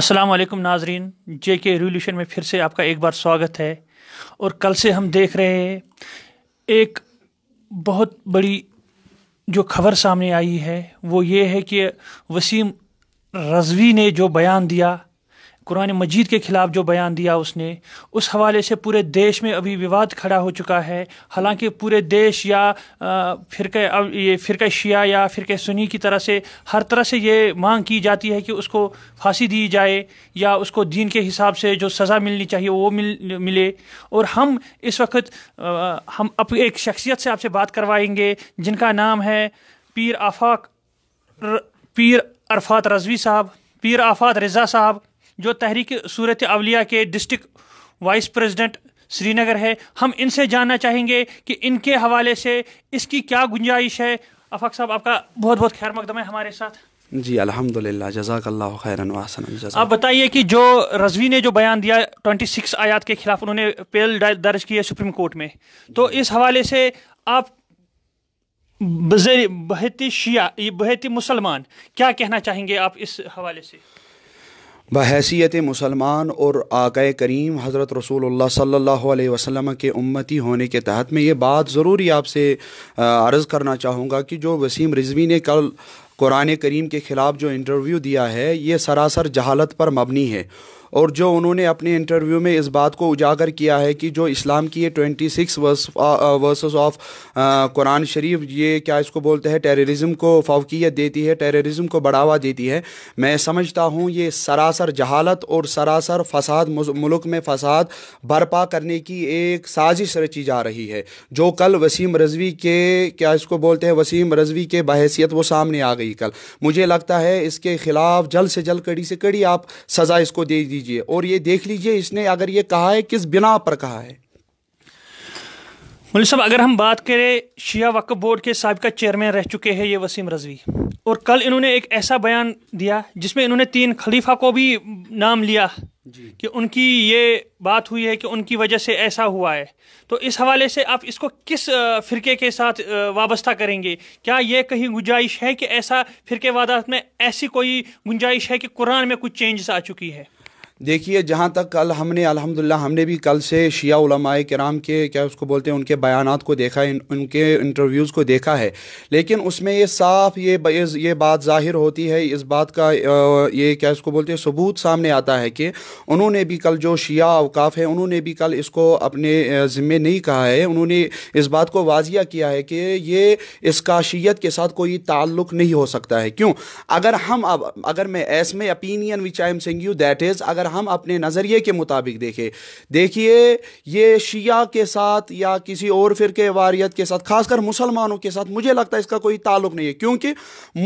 असलम नाजरीन जे के रिवोल्यूशन में फिर से आपका एक बार स्वागत है और कल से हम देख रहे हैं एक बहुत बड़ी जो खबर सामने आई है वो ये है कि वसीम रजवी ने जो बयान दिया कुरान मजीद के खिलाफ जो बयान दिया उसने उस हवाले से पूरे देश में अभी विवाद खड़ा हो चुका है हालांकि पूरे देश या फिर ये फिर शिया या फिर सुनी की तरह से हर तरह से ये मांग की जाती है कि उसको फांसी दी जाए या उसको दीन के हिसाब से जो सज़ा मिलनी चाहिए वो मिल मिले और हम इस वक्त हम अपनी एक शख्सियत से आपसे बात करवाएंगे जिनका नाम है पीर आफाक पीर अरफात रजवी साहब पीर आफात रज़ा साहब जो तहरीक सूरत अवलिया के डिस्ट्रिक्ट वाइस प्रेसिडेंट श्रीनगर है हम इनसे जानना चाहेंगे कि इनके हवाले से इसकी क्या गुंजाइश है अफाक साहब आपका बहुत बहुत खैर मकदम है हमारे साथ जी अलहमदिल्ला जजाक आप बताइए कि जो रजवी ने जो बयान दिया 26 आयात के खिलाफ उन्होंने पेल दर्ज किया सुप्रीम कोर्ट में तो इस हवाले से आप बहती शिया बहती मुसलमान क्या कहना चाहेंगे आप इस हवाले से बहसीत मुसलमान और आकए करीम हज़रत रसूल सल्ला वसम के उम्मती होने के तहत मैं ये बात ज़रूरी आपसे अर्ज़ करना चाहूँगा कि जो वसीम रिजवी ने कल कुरान करीम के ख़िलाफ़ जो इंटरव्यू दिया है ये सरासर जहालत पर मबनी है और जो उन्होंने अपने इंटरव्यू में इस बात को उजागर किया है कि जो इस्लाम की ये twenty six verse verses of कुरान शरीफ ये क्या इसको बोलते हैं टेररिज्म को फौकियत देती है टेररिज्म को बढ़ावा देती है मैं समझता हूँ ये सरासर जहालत और सरासर फसाद मुल्क में फसाद बरपा करने की एक साजिश रची जा रही है जो कल वसीम रजवी के क्या इसको बोलते हैं वसीम रजवी के बहसीत वो सामने आ गई कल मुझे लगता है इसके ख़िलाफ़ जल्द से जल्द कड़ी से कड़ी आप सज़ा इसको दे दी लीजिए और ये देख लीजिए इसने अगर ये कहा है किस बिना पर कहा है मुल साहब अगर हम बात करें शिया वक्फ बोर्ड के सबका चेयरमैन रह चुके हैं ये वसीम रजवी और कल इन्होंने एक ऐसा बयान दिया जिसमें इन्होंने तीन खलीफा को भी नाम लिया कि उनकी ये बात हुई है कि उनकी वजह से ऐसा हुआ है तो इस हवाले से आप इसको किस फिरके के साथ वाबस्ता करेंगे क्या ये कहीं गुंजाइश है कि ऐसा फिरके वादात में ऐसी कोई गुंजाइश है कि कुरान में कुछ चेंजेस आ चुकी है देखिए जहाँ तक कल हमने अल्हम्दुलिल्लाह हमने भी कल से शिया उलमाए कराम के क्या उसको बोलते हैं उनके बयान को देखा है उनके इंटरव्यूज़ को देखा है लेकिन उसमें ये साफ ये ये बात जाहिर होती है इस बात का ये क्या इसको बोलते हैं सबूत सामने आता है कि उन्होंने भी कल जो शिया अवकाफ़ है उन्होंने भी कल इसको अपने ज़िम्मे नहीं कहा है उन्होंने इस बात को वाजिया किया है कि ये इसका शीयत के साथ कोई ताल्लुक़ नहीं हो सकता है क्यों अगर हम अब अगर मैं ऐसम में opinion which I am sing you that is अगर हम अपने नज़रिए के मुताबिक देखें देखिए ये शिया के साथ या किसी और फिर के वारियत के साथ खासकर मुसलमानों के साथ मुझे लगता है इसका कोई ताल्लुक नहीं है क्योंकि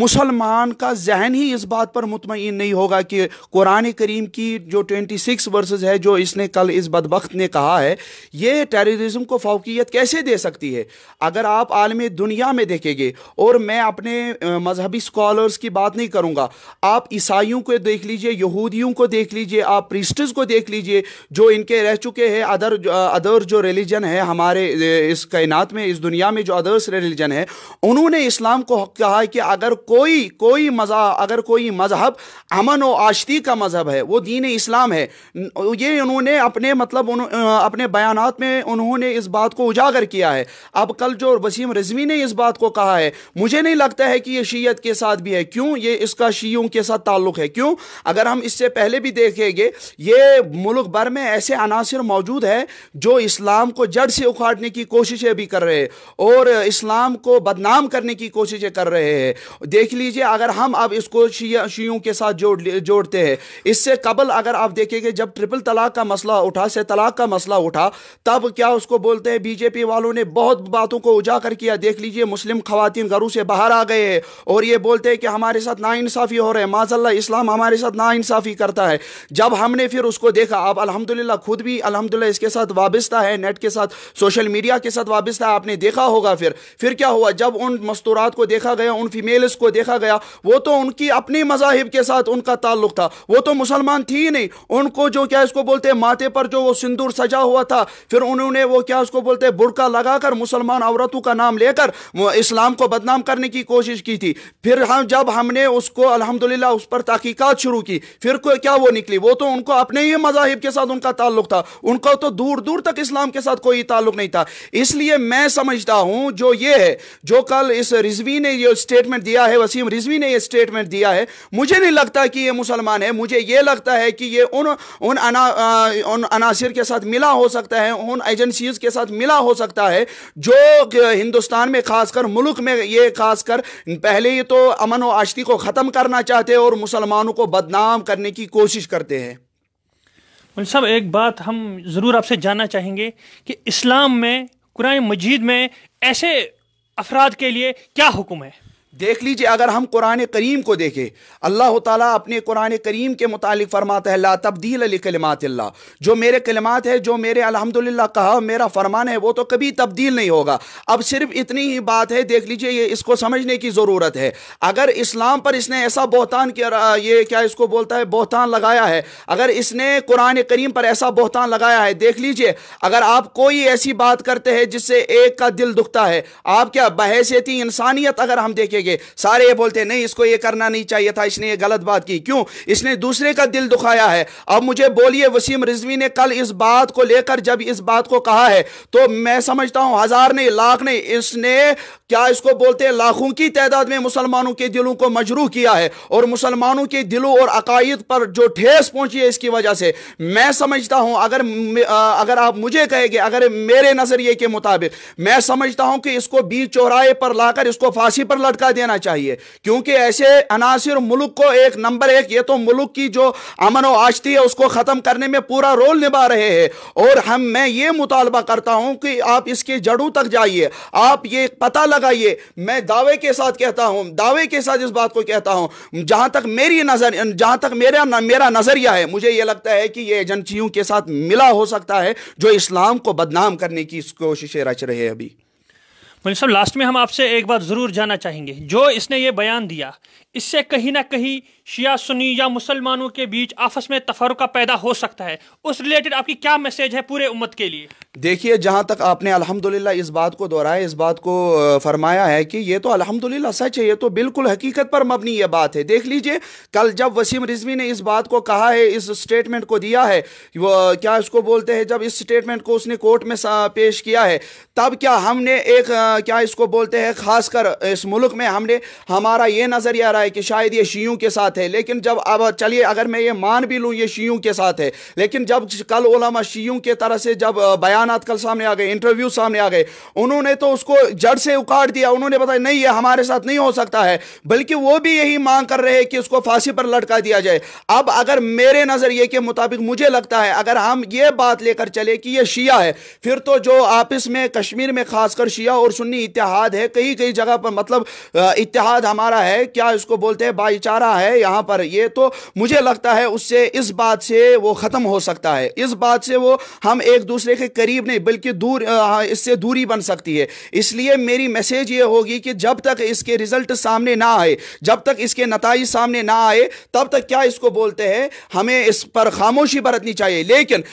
मुसलमान का जहन ही इस बात पर मुतमिन नहीं होगा कि कुरान करीम की जो ट्वेंटी सिक्स वर्सेज है जो इसने कल इस बदबक ने कहा है ये टेररिज्म को फौकीत कैसे दे सकती है अगर आप आलम दुनिया में देखेंगे और मैं अपने मजहबी स्कॉलर्स की बात नहीं करूँगा आप ईसाइयों को देख लीजिए यहूदियों को देख लीजिए आप प्रिस्टिस को देख लीजिए जो इनके रह चुके हैं अदर अदर जो रिलीजन है हमारे इस कायनात में इस दुनिया में जो अदर्स रिलीजन है उन्होंने इस्लाम को कहा कि अगर कोई कोई मज़ा अगर कोई मज़हब अमन व आशती का मज़हब है वो दीन इस्लाम है ये उन्होंने अपने मतलब उन, अपने बयान में उन्होंने इस बात को उजागर किया है अब कल जो वसीम रजवी ने इस बात को कहा है मुझे नहीं लगता है कि ये शीयत के साथ भी है क्यों ये इसका शीयों के साथ ताल्लुक है क्यों अगर हम इससे पहले भी देखें देखेंगे ये मुल्क भर में ऐसे अनासर मौजूद है जो इस्लाम को जड़ से उखाड़ने की कोशिशें भी कर रहे हैं और इस्लाम को बदनाम करने की कोशिशें कर रहे हैं देख लीजिए अगर हम अब इसको शीयों के साथ जोड़ जोड़ते हैं इससे कबल अगर आप देखेंगे जब ट्रिपल तलाक का मसला उठा से तलाक का मसला उठा तब क्या उसको बोलते हैं बीजेपी वालों ने बहुत बातों को उजागर किया देख लीजिए मुस्लिम खातन घरों से बाहर आ गए हैं और ये बोलते हैं कि हमारे साथ नाइंसाफ़ी हो रहे हैं माजल्ला इस्लाम हमारे साथ नाइंसाफ़ी करता है जब जब हमने फिर उसको देखा अब अल्हम्दुलिल्लाह खुद भी अल्हम्दुलिल्लाह इसके साथ वाबस्ता है नेट के साथ सोशल मीडिया के साथ वाबस्ता है आपने देखा होगा फिर फिर क्या हुआ जब उन मस्तूरात को देखा गया उन फीमेल्स को देखा गया वो तो उनकी अपने मजाहब के साथ उनका ताल्लुक था वो तो मुसलमान थी ही नहीं उनको जो क्या इसको बोलते माथे पर जो वो सिंदूर सजा हुआ था फिर उन्होंने वो क्या उसको बोलते बुरका लगाकर मुसलमान औरतों का नाम लेकर इस्लाम को बदनाम करने की कोशिश की थी फिर हम जब हमने उसको अलहमदिल्ला उस पर तहकीकत शुरू की फिर क्या वो निकली वो तो उनको अपने ही मजाहिब के साथ उनका ताल्लुक था उनको तो दूर दूर तक इस्लाम के साथ कोई ताल्लुक नहीं था इसलिए मैं समझता हूं जो ये है जो कल इस रिजवी ने ये स्टेटमेंट दिया है वसीम रिजवी ने ये स्टेटमेंट दिया है मुझे नहीं लगता कि ये मुसलमान है मुझे ये लगता है कि ये उन उन अनासर के साथ मिला हो सकता है उन एजेंसीज के साथ मिला हो सकता है जो हिंदुस्तान में खासकर मुल्क में ये खासकर पहले ही तो अमन व आश्ती को ख़त्म करना चाहते हैं और मुसलमानों को बदनाम करने की कोशिश करते हैं मुझे साहब एक बात हम ज़रूर आपसे जानना चाहेंगे कि इस्लाम में कुरान मजीद में ऐसे अफराद के लिए क्या हुक्म है देख लीजिए अगर हम कुरान करीम को देखें अल्लाह ताला अपने कुरान करीम के मुतालिक फ़रमाता है ला तब्दील अली कलमात अल्लाह जो मेरे कलमात है जो मेरे अल्हम्दुलिल्लाह कहा मेरा फरमान है वो तो कभी तब्दील नहीं होगा अब सिर्फ इतनी ही बात है देख लीजिए ये इसको समझने की ज़रूरत है अगर इस्लाम पर इसने ऐसा बहतान किया ये क्या इसको बोलता है बहतान लगाया है अगर इसने कुरान करीम पर ऐसा बहतान लगाया है देख लीजिए अगर आप कोई ऐसी बात करते हैं जिससे एक का दिल दुखता है आप क्या बहसीती इंसानियत अगर हम देखेंगे जाएंगे सारे ये बोलते हैं नहीं इसको ये करना नहीं चाहिए था इसने ये गलत बात की क्यों इसने दूसरे का दिल दुखाया है अब मुझे बोलिए वसीम रिजवी ने कल इस बात को लेकर जब इस बात को कहा है तो मैं समझता हूं हजार नहीं लाख नहीं इसने क्या इसको बोलते हैं लाखों की तादाद में मुसलमानों के दिलों को मजरू किया है और मुसलमानों के दिलों और अकायद पर जो ठेस पहुंची है इसकी वजह से मैं समझता हूं अगर अगर आप मुझे कहेंगे अगर मेरे नजरिए के मुताबिक मैं समझता हूं कि इसको बीच चौराहे पर लाकर इसको फांसी पर लटका देना चाहिए क्योंकि ऐसे अनासर मुल्क को एक नंबर एक ये तो मुल्क की जो अमन व आशती है उसको ख़त्म करने में पूरा रोल निभा रहे हैं और हम मैं ये मुतालबा करता हूँ कि आप इसके जड़ों तक जाइए आप ये पता लगाइए मैं दावे के साथ कहता हूँ दावे के साथ इस बात को कहता हूँ जहाँ तक मेरी नज़र जहाँ तक मेरा मेरा नज़रिया है मुझे ये लगता है कि ये एजेंसियों के साथ मिला हो सकता है जो इस्लाम को बदनाम करने की कोशिशें रच रहे हैं अभी मुनिब साहब लास्ट में हम आपसे एक बात ज़रूर जानना चाहेंगे जो इसने ये बयान दिया इससे कहीं ना कहीं शिया सुनी या मुसलमानों के बीच आपस में तफरका पैदा हो सकता है उस रिलेटेड आपकी क्या मैसेज है पूरे उम्मत के लिए देखिए जहाँ तक आपने अल्हम्दुलिल्लाह इस बात को दोहराया इस बात को फरमाया है कि ये तो अल्हम्दुलिल्लाह सच है ये तो बिल्कुल हकीकत पर मबनी ये बात है देख लीजिए कल जब वसीम रिजवी ने इस बात को कहा है इस स्टेटमेंट को दिया है वो क्या इसको बोलते हैं जब इस स्टेटमेंट को उसने कोर्ट में पेश किया है तब क्या हमने एक क्या इसको बोलते हैं खासकर इस मुल्क में हमने हमारा ये नज़रिया रहा है कि शायद ये शीयों के साथ है लेकिन जब अब चलिए अगर मैं ये मान भी लूँ ये शीयों के साथ है लेकिन जब कल ओलामा शीयों के तरह से जब बयान कल सामने आ गए इंटरव्यू सामने आ गए उन्होंने तो उसको जड़ से उखाड़ दिया उन्होंने बताया नहीं ये हमारे साथ नहीं हो सकता है बल्कि वो भी यही मांग कर रहे हैं कि उसको फांसी पर लटका दिया जाए अब अगर मेरे नज़रिए के मुताबिक मुझे लगता है अगर हम ये बात लेकर चले कि ये शिया है फिर तो जो आपस में कश्मीर में खासकर शिया और सुन्नी इतिहाद है कई कई जगह पर मतलब इतिहाद हमारा है क्या इसको बोलते हैं भाईचारा है यहाँ पर ये तो मुझे लगता है उससे इस बात से वो ख़त्म हो सकता है इस बात से वो हम एक दूसरे के करीब नहीं बल्कि दूर हाँ, इससे दूरी बन सकती है इसलिए मेरी मैसेज ये होगी कि जब तक इसके रिजल्ट सामने ना आए जब तक इसके नतज सामने ना आए तब तक क्या इसको बोलते हैं हमें इस पर खामोशी बरतनी चाहिए लेकिन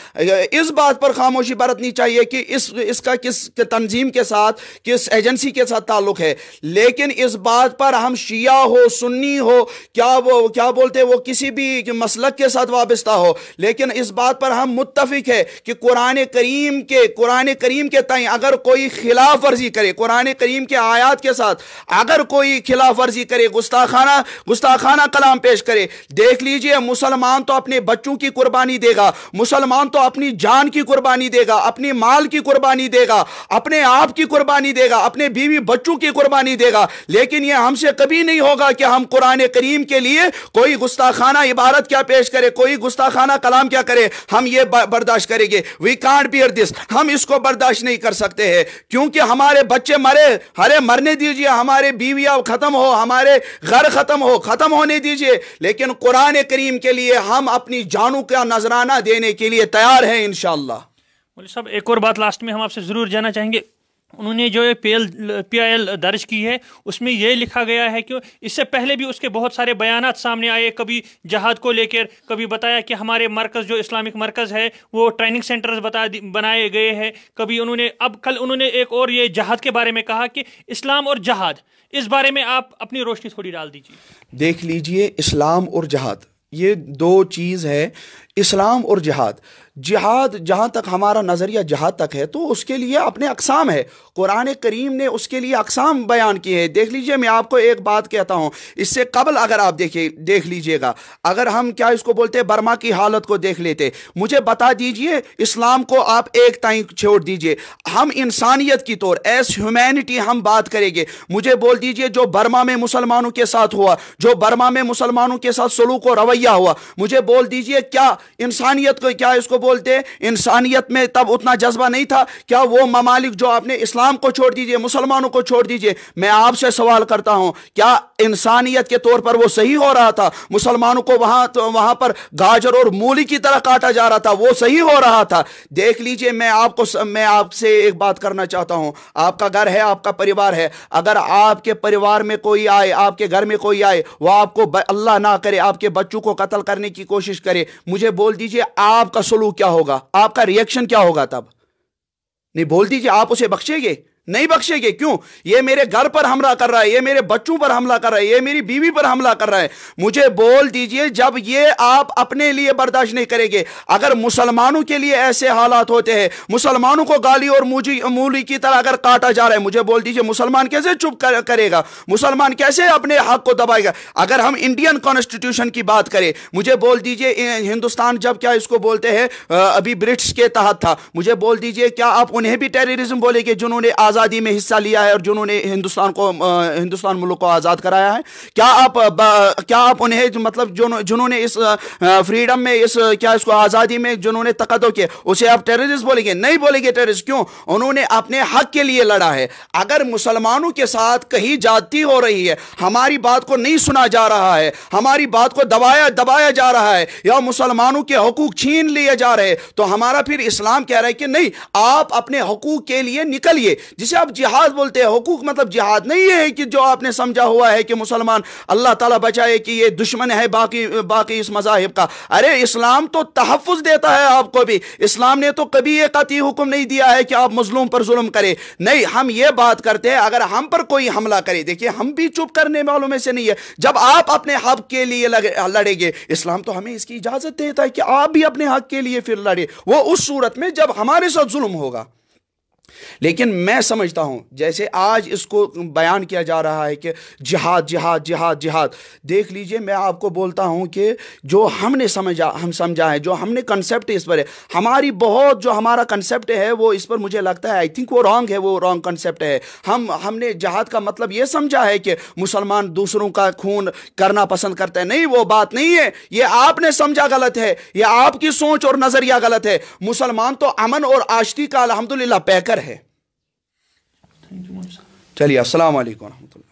इस बात पर खामोशी बरतनी चाहिए कि इस इसका किस तंजीम के साथ किस एजेंसी के साथ ताल्लुक है लेकिन इस बात पर हम शिया हो सुन सुन्नी हो क्या वो क्या बोलते हैं वो किसी भी मसलक के साथ वाबस्ता हो लेकिन इस बात पर हम मुतफिक है कि कुरान करीम के कुरान करीम के तय अगर कोई खिलाफ वर्जी करे कुरान करीम के आयात के साथ अगर कोई खिलाफ वर्जी करे गुस्ताखाना गुस्ताखाना कलाम पेश करे देख लीजिए मुसलमान तो अपने बच्चों की कुर्बानी देगा मुसलमान तो अपनी जान की कुर्बानी देगा अपने माल की कुर्बानी देगा अपने आप की कुर्बानी देगा अपने बीवी बच्चों की कुर्बानी देगा लेकिन यह हमसे कभी नहीं होगा कि हम कुरान करीम के लिए कोई गुस्ताखाना इबारत क्या पेश करे कोई गुस्ताखाना कलाम क्या करे हम ये बर्दाश्त करेंगे वी कांट बियर दिस हम इसको बर्दाश्त नहीं कर सकते हैं क्योंकि हमारे बच्चे मरे अरे मरने दीजिए हमारे बीविया ख़त्म हो हमारे घर ख़त्म हो ख़त्म होने दीजिए लेकिन कुरान करीम के लिए हम अपनी जानू का नजराना देने के लिए तैयार हैं इन शाह साहब एक और बात लास्ट में हम आपसे ज़रूर जाना चाहेंगे उन्होंने जो पी आई पीआईएल दर्ज की है उसमें यह लिखा गया है कि इससे पहले भी उसके बहुत सारे बयान सामने आए कभी जहाद को लेकर कभी बताया कि हमारे मरकज़ जो इस्लामिक मरकज़ है वो ट्रेनिंग सेंटर्स बता बनाए गए हैं कभी उन्होंने अब कल उन्होंने एक और ये जहाद के बारे में कहा कि इस्लाम और जहाद इस बारे में आप अपनी रोशनी थोड़ी डाल दीजिए देख लीजिए इस्लाम और जहाद ये दो चीज़ है इस्लाम और जहाद जिहाद जहाँ तक हमारा नज़रिया जहाद तक है तो उसके लिए अपने अकसाम है कुरान करीम ने उसके लिए अकसाम बयान किए हैं देख लीजिए मैं आपको एक बात कहता हूँ इससे कबल अगर आप देखिए देख लीजिएगा अगर हम क्या इसको बोलते हैं बर्मा की हालत को देख लेते मुझे बता दीजिए इस्लाम को आप एक ताई छोड़ दीजिए हम इंसानियत की तौर एस ह्यूमैनिटी हम बात करेंगे मुझे बोल दीजिए जो बर्मा में मुसलमानों के साथ हुआ जो बर्मा में मुसलमानों के साथ सलूक और रवैया हुआ मुझे बोल दीजिए क्या इंसानियत को क्या इसको बोलते इंसानियत में तब उतना जज्बा नहीं था क्या वो ममालिक जो आपने इस्लाम को छोड़ दीजिए मुसलमानों को छोड़ दीजिए मैं आपसे सवाल करता हूं क्या इंसानियत के तौर पर वो सही हो रहा था मुसलमानों को वहां तो वहां पर गाजर और मूली की तरह काटा जा रहा था वो सही हो रहा था देख लीजिए मैं आपको मैं आपसे एक बात करना चाहता हूं आपका घर है आपका परिवार है अगर आपके परिवार में कोई आए आपके घर में कोई आए वह आपको अल्लाह ना करे आपके बच्चों को कत्ल करने की कोशिश करे मुझे बोल दीजिए आपका सलूक क्या होगा आपका रिएक्शन क्या होगा तब नहीं बोल दीजिए आप उसे बख्शेंगे नहीं बख्शेंगे क्यों ये मेरे घर पर हमला कर रहा है ये मेरे बच्चों पर हमला कर रहा है ये मेरी बीवी पर हमला कर रहा है मुझे बोल दीजिए जब ये आप अपने लिए बर्दाश्त नहीं करेंगे अगर मुसलमानों के लिए ऐसे हालात होते हैं मुसलमानों को गाली और मूली की तरह अगर काटा जा रहा है मुझे बोल दीजिए मुसलमान कैसे चुप कर, करेगा मुसलमान कैसे अपने हक को दबाएगा अगर हम इंडियन कॉन्स्टिट्यूशन की बात करें मुझे बोल दीजिए हिंदुस्तान जब क्या इसको बोलते हैं अभी ब्रिटिश के तहत था मुझे बोल दीजिए क्या आप उन्हें भी टेररिज्म बोलेंगे जिन्होंने आज़ादी में हिस्सा लिया है और जिन्होंने हिंदुस्तान को हिंदुस्तान मुल्क को आज़ाद कराया है क्या आप क्या आप उन्हें मतलब जिन्होंने इस फ्रीडम में इस क्या इसको आज़ादी में जिन्होंने तकदो किए उसे आप टेररिस्ट बोलेंगे नहीं बोलेंगे टेररिस्ट क्यों उन्होंने अपने हक के लिए लड़ा है अगर मुसलमानों के साथ कहीं जाती हो रही है हमारी बात को नहीं सुना जा रहा है हमारी बात को दबाया दबाया जा रहा है या मुसलमानों के हकूक छीन लिए जा रहे हैं तो हमारा फिर इस्लाम कह रहा है कि नहीं आप अपने हकूक के लिए निकलिए जिसे आप जिहाद बोलते हैं हकूक मतलब जिहाद नहीं है कि जो आपने समझा हुआ है कि मुसलमान अल्लाह ताला बचाए कि ये दुश्मन है बाकी बाकी इस मजाहब का अरे इस्लाम तो तहफ़ देता है आपको भी इस्लाम ने तो कभी ये कती हुक्म नहीं दिया है कि आप मजलूम पर जुल्म करें नहीं हम ये बात करते हैं अगर हम पर कोई हमला करे देखिए हम भी चुप करने वालों में से नहीं है जब आप अपने हक के लिए लड़ेंगे इस्लाम तो हमें इसकी इजाज़त देता है कि आप भी अपने हक के लिए फिर लड़े वो उस सूरत में जब हमारे साथ जुल्म होगा लेकिन मैं समझता हूँ जैसे आज इसको बयान किया जा रहा है कि जिहाद जिहाद जिहाद जिहाद देख लीजिए मैं आपको बोलता हूँ कि जो हमने समझा हम समझा है जो हमने कंसेप्ट इस पर है हमारी बहुत जो हमारा कंसेप्ट है वो इस पर मुझे लगता है आई थिंक वो रॉन्ग है वो रॉन्ग कंसेप्ट है हम हमने जहाद का मतलब ये समझा है कि मुसलमान दूसरों का खून करना पसंद करते हैं नहीं वो बात नहीं है ये आपने समझा गलत है ये आपकी सोच और नजरिया गलत है मुसलमान तो अमन और आश्ती का अलहमदुल्ला पैकर है चलिए अस्सलाम वरहमल